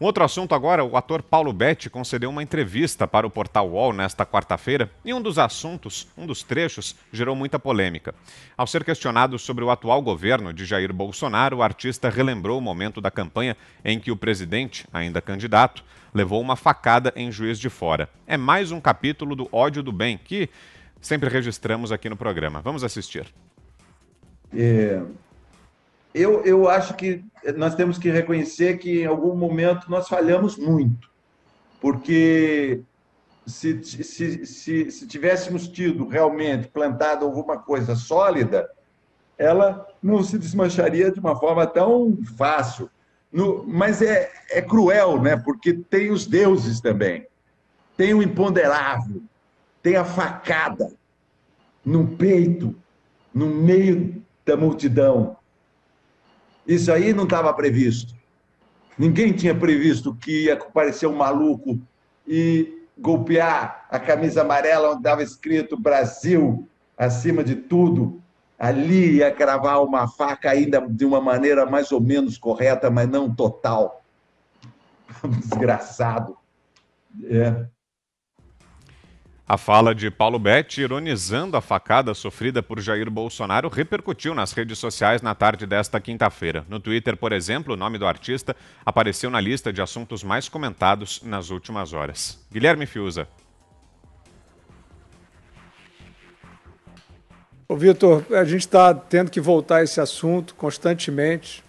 Um outro assunto agora, o ator Paulo Betti concedeu uma entrevista para o portal UOL nesta quarta-feira e um dos assuntos, um dos trechos, gerou muita polêmica. Ao ser questionado sobre o atual governo de Jair Bolsonaro, o artista relembrou o momento da campanha em que o presidente, ainda candidato, levou uma facada em Juiz de Fora. É mais um capítulo do ódio do bem que sempre registramos aqui no programa. Vamos assistir. É, eu, eu acho que nós temos que reconhecer que em algum momento nós falhamos muito, porque se, se, se, se tivéssemos tido realmente plantado alguma coisa sólida, ela não se desmancharia de uma forma tão fácil. No, mas é, é cruel, né? Porque tem os deuses também, tem o imponderável, tem a facada no peito, no meio da multidão. Isso aí não estava previsto. Ninguém tinha previsto que ia aparecer um maluco e golpear a camisa amarela onde estava escrito Brasil acima de tudo. Ali ia cravar uma faca ainda de uma maneira mais ou menos correta, mas não total. Desgraçado. É. A fala de Paulo Betti, ironizando a facada sofrida por Jair Bolsonaro, repercutiu nas redes sociais na tarde desta quinta-feira. No Twitter, por exemplo, o nome do artista apareceu na lista de assuntos mais comentados nas últimas horas. Guilherme Fiuza. Ô, Vitor, a gente está tendo que voltar a esse assunto constantemente,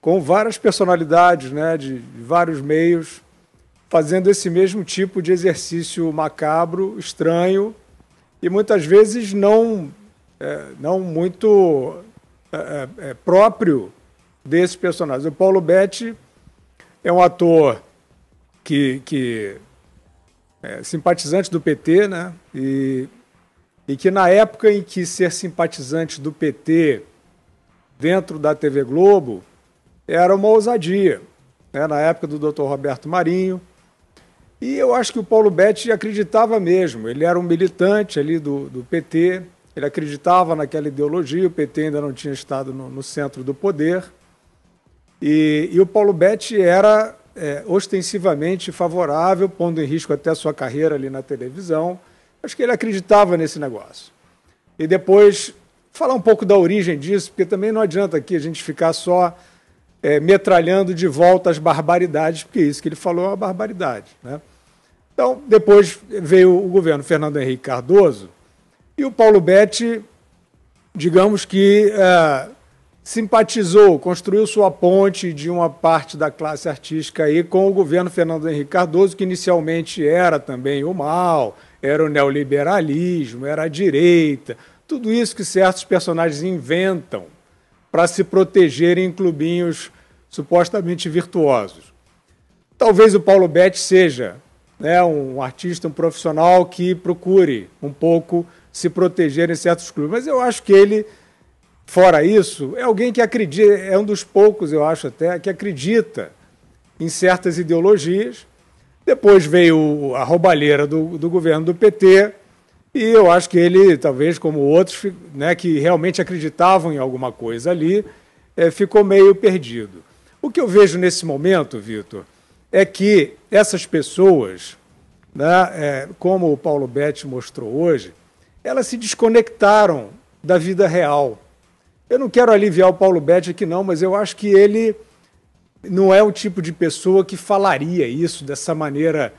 com várias personalidades, né, de vários meios fazendo esse mesmo tipo de exercício macabro, estranho e muitas vezes não, é, não muito é, é, é próprio desse personagem. O Paulo Betti é um ator que, que é simpatizante do PT, né? E, e que na época em que ser simpatizante do PT dentro da TV Globo era uma ousadia. Né? Na época do Dr. Roberto Marinho, e eu acho que o Paulo Betti acreditava mesmo, ele era um militante ali do, do PT, ele acreditava naquela ideologia, o PT ainda não tinha estado no, no centro do poder. E, e o Paulo Betti era é, ostensivamente favorável, pondo em risco até a sua carreira ali na televisão. Acho que ele acreditava nesse negócio. E depois, falar um pouco da origem disso, porque também não adianta aqui a gente ficar só é, metralhando de volta as barbaridades, porque isso que ele falou é uma barbaridade. Né? Então, depois veio o governo Fernando Henrique Cardoso e o Paulo Betti, digamos que é, simpatizou, construiu sua ponte de uma parte da classe artística aí com o governo Fernando Henrique Cardoso, que inicialmente era também o mal, era o neoliberalismo, era a direita, tudo isso que certos personagens inventam para se protegerem em clubinhos supostamente virtuosos. Talvez o Paulo Betti seja né, um artista, um profissional que procure um pouco se proteger em certos clubes, mas eu acho que ele, fora isso, é alguém que acredita, é um dos poucos, eu acho até, que acredita em certas ideologias. Depois veio a roubalheira do, do governo do PT, e eu acho que ele, talvez como outros né, que realmente acreditavam em alguma coisa ali, é, ficou meio perdido. O que eu vejo nesse momento, Vitor, é que essas pessoas, né, é, como o Paulo Betti mostrou hoje, elas se desconectaram da vida real. Eu não quero aliviar o Paulo Betti aqui, não, mas eu acho que ele não é o tipo de pessoa que falaria isso dessa maneira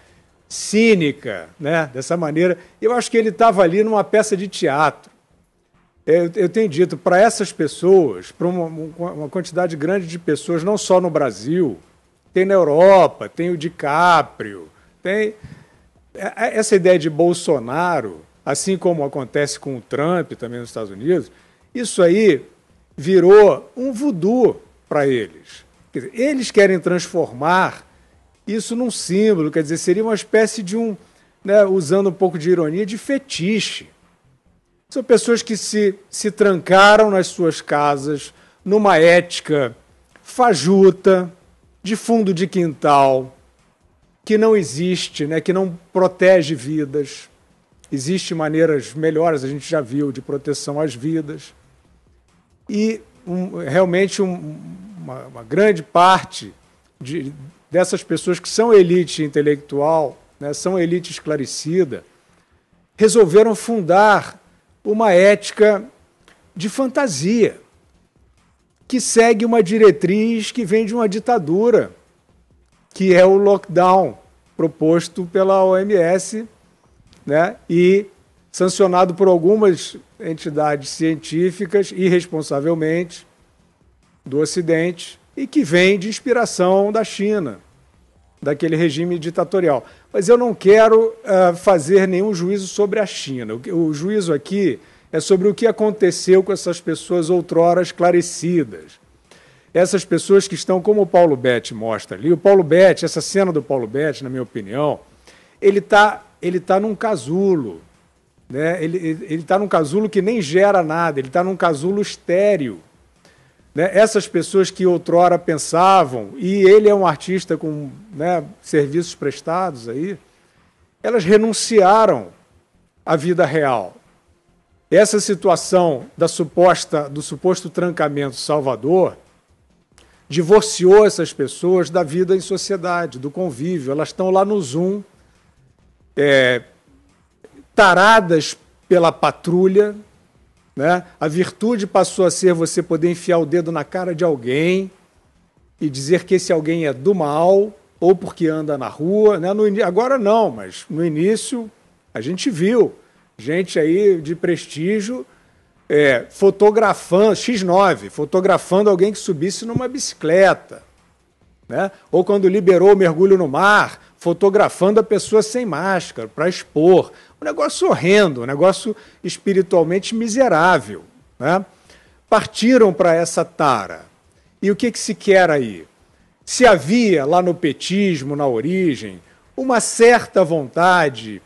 cínica, né? dessa maneira. Eu acho que ele estava ali numa peça de teatro eu, eu tenho dito para essas pessoas, para uma, uma, quantidade grande de pessoas, não só no Brasil, tem na Europa, tem o DiCaprio, tem. É, é, essa ideia de Bolsonaro, assim como acontece com o Trump também nos Estados Unidos, isso aí virou um voodoo para eles. Dizer, eles querem transformar isso num símbolo, quer dizer, seria uma espécie de um, né, usando um pouco de ironia, de fetiche. São pessoas que se, se trancaram nas suas casas numa ética fajuta, de fundo de quintal, que não existe, né, que não protege vidas. Existem maneiras melhores, a gente já viu, de proteção às vidas. E um, realmente um, uma, uma, grande parte de, dessas pessoas que são elite intelectual, né, são elite esclarecida, resolveram fundar uma ética de fantasia, que segue uma diretriz que vem de uma ditadura, que é o lockdown proposto pela OMS né, e sancionado por algumas entidades científicas irresponsavelmente do Ocidente e que vem de inspiração da China, daquele regime ditatorial mas eu não quero uh, fazer nenhum juízo sobre a China. O, o juízo aqui é sobre o que aconteceu com essas pessoas outrora esclarecidas. Essas pessoas que estão, como o Paulo Betti mostra ali, o Paulo Betti, essa cena do Paulo Betti, na minha opinião, ele está ele tá num casulo. Né? Ele está num casulo que nem gera nada, ele está num casulo estéreo. Né? Essas pessoas que outrora pensavam, e ele é um artista com né, serviços prestados aí, elas renunciaram à vida real. Essa situação da suposta, do suposto trancamento Salvador divorciou essas pessoas da vida em sociedade, do convívio. Elas estão lá no Zoom, é, taradas pela patrulha, né? A virtude passou a ser você poder enfiar o dedo na cara de alguém e dizer que esse alguém é do mal ou porque anda na rua. Né? No, agora não, mas no início a gente viu gente aí de prestígio é, fotografando, X9, fotografando alguém que subisse numa bicicleta. Né? Ou quando liberou o mergulho no mar, fotografando a pessoa sem máscara para expor. Um negócio horrendo, um negócio espiritualmente miserável. Né? Partiram para essa tara. E o que, que se quer aí? Se havia lá no petismo, na origem, uma certa vontade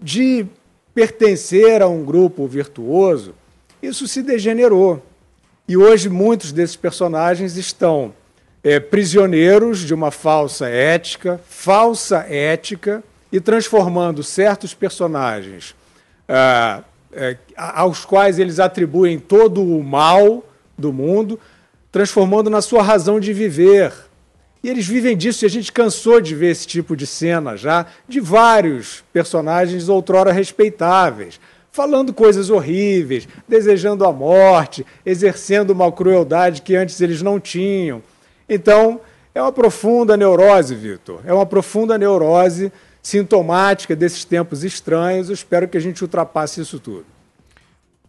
de pertencer a um grupo virtuoso, isso se degenerou. E hoje muitos desses personagens estão é, prisioneiros de uma falsa ética, falsa ética, e transformando certos personagens ah, é, aos quais eles atribuem todo o mal do mundo, transformando na sua razão de viver. E eles vivem disso, e a gente cansou de ver esse tipo de cena já, de vários personagens outrora respeitáveis, falando coisas horríveis, desejando a morte, exercendo uma crueldade que antes eles não tinham. Então, é uma profunda neurose, Vitor. É uma profunda neurose sintomática desses tempos estranhos. Eu espero que a gente ultrapasse isso tudo.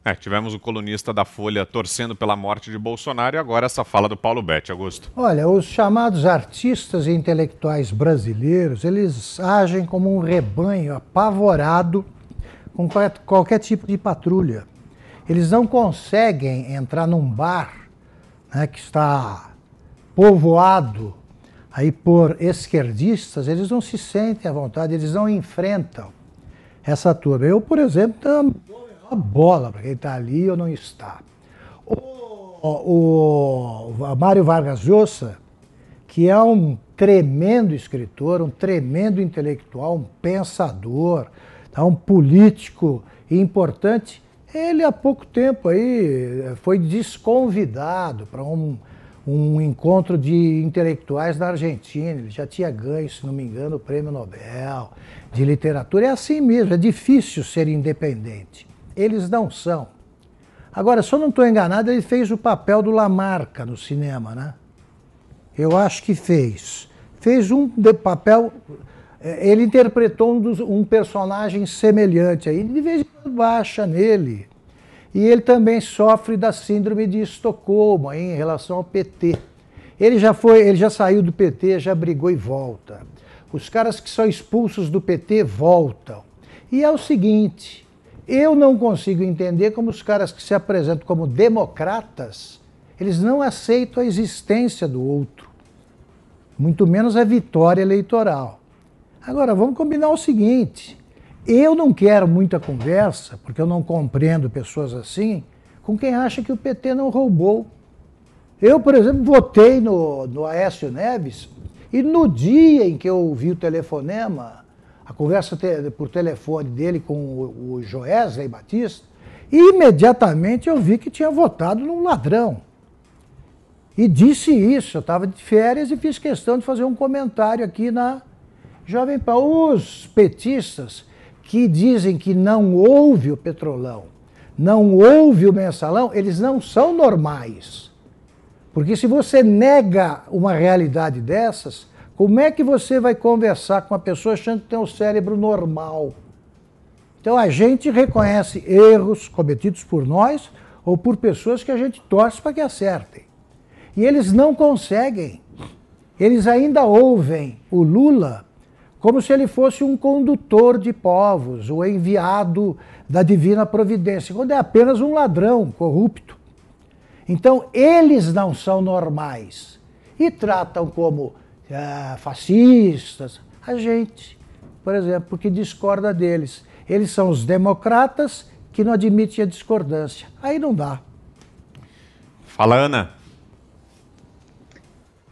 É, tivemos o colunista da Folha torcendo pela morte de Bolsonaro e agora essa fala do Paulo Bete, Augusto. Olha, os chamados artistas e intelectuais brasileiros, eles agem como um rebanho apavorado com qualquer tipo de patrulha. Eles não conseguem entrar num bar né, que está povoado aí por esquerdistas, eles não se sentem à vontade, eles não enfrentam essa turma. Eu, por exemplo, dou a bola para quem está ali ou não está. O, o, o Mário Vargas Llosa, que é um tremendo escritor, um tremendo intelectual, um pensador, tá, um político importante, ele há pouco tempo aí foi desconvidado para um um encontro de intelectuais da Argentina. Ele já tinha ganho, se não me engano, o prêmio Nobel de literatura. É assim mesmo, é difícil ser independente. Eles não são. Agora, se eu não estou enganado, ele fez o papel do Lamarca no cinema, né? Eu acho que fez. Fez um papel. Eh, ele interpretou um, dos, um personagem semelhante aí. De vez em quando baixa nele e ele também sofre da síndrome de Estocolmo em relação ao PT. Ele já foi, ele já saiu do PT, já brigou e volta. Os caras que são expulsos do PT voltam. E é o seguinte, eu não consigo entender como os caras que se apresentam como democratas, eles não aceitam a existência do outro, muito menos a vitória eleitoral. Agora, vamos combinar o seguinte: eu não quero muita conversa, porque eu não compreendo pessoas assim, com quem acha que o PT não roubou. Eu, por exemplo, votei no, no Aécio Neves e no dia em que eu vi o telefonema, a conversa te, por telefone dele com o, o Joesley Batista, imediatamente eu vi que tinha votado num ladrão. E disse isso, eu estava de férias e fiz questão de fazer um comentário aqui na Jovem Pan. Os petistas que dizem que não houve o petrolão, não houve o mensalão, eles não são normais. Porque se você nega uma realidade dessas, como é que você vai conversar com uma pessoa achando que tem um cérebro normal? Então a gente reconhece erros cometidos por nós ou por pessoas que a gente torce para que acertem. E eles não conseguem. Eles ainda ouvem o Lula como se ele fosse um condutor de povos, o enviado da divina providência, quando é apenas um ladrão corrupto. Então, eles não são normais e tratam como ah, fascistas a gente, por exemplo, que discorda deles. Eles são os democratas que não admitem a discordância. Aí não dá. Fala, Ana.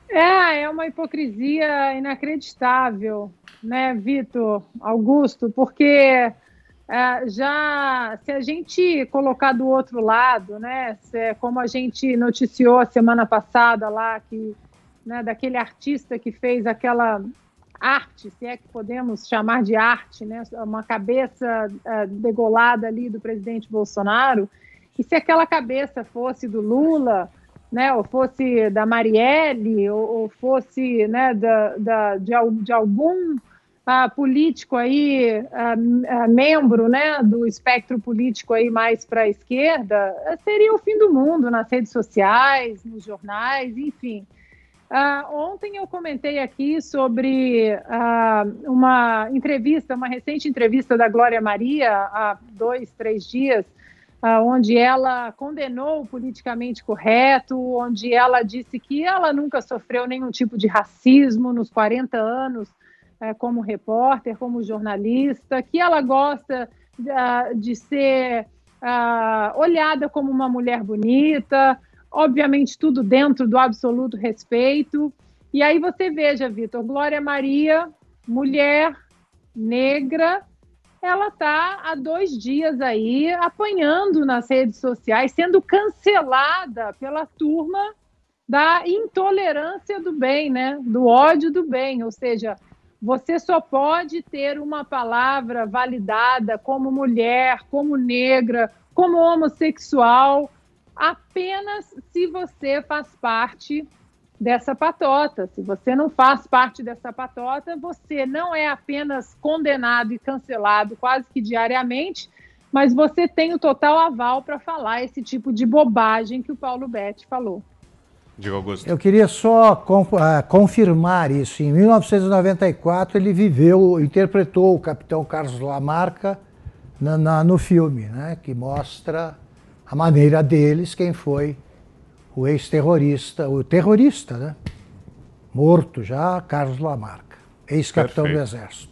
É, é uma hipocrisia inacreditável né, Vitor, Augusto, porque é, já se a gente colocar do outro lado, né, se, é como a gente noticiou a semana passada lá que né, daquele artista que fez aquela arte, se é que podemos chamar de arte, né, uma cabeça é, degolada ali do presidente Bolsonaro, e se aquela cabeça fosse do Lula, né, ou fosse da Marielle, ou, ou fosse né, da, da de, de algum ah, político aí, ah, ah, membro né, do espectro político aí mais para a esquerda, seria o fim do mundo nas redes sociais, nos jornais, enfim. Ah, ontem eu comentei aqui sobre ah, uma entrevista, uma recente entrevista da Glória Maria, há dois, três dias, ah, onde ela condenou o politicamente correto, onde ela disse que ela nunca sofreu nenhum tipo de racismo nos 40 anos é, como repórter, como jornalista, que ela gosta uh, de ser uh, olhada como uma mulher bonita, obviamente tudo dentro do absoluto respeito. E aí você veja, Vitor, Glória Maria, mulher negra, ela está há dois dias aí apanhando nas redes sociais, sendo cancelada pela turma da intolerância do bem, né? Do ódio do bem, ou seja, você só pode ter uma palavra validada como mulher, como negra, como homossexual, apenas se você faz parte dessa patota. Se você não faz parte dessa patota, você não é apenas condenado e cancelado quase que diariamente, mas você tem o total aval para falar esse tipo de bobagem que o Paulo Betti falou. Diga, Augusto. Eu queria só ah, confirmar isso. Em 1994, ele viveu, interpretou o capitão Carlos Lamarca na, na, no filme, né, que mostra a maneira deles, quem foi o ex-terrorista, o terrorista, né? Morto já, Carlos Lamarca, ex-capitão do Exército.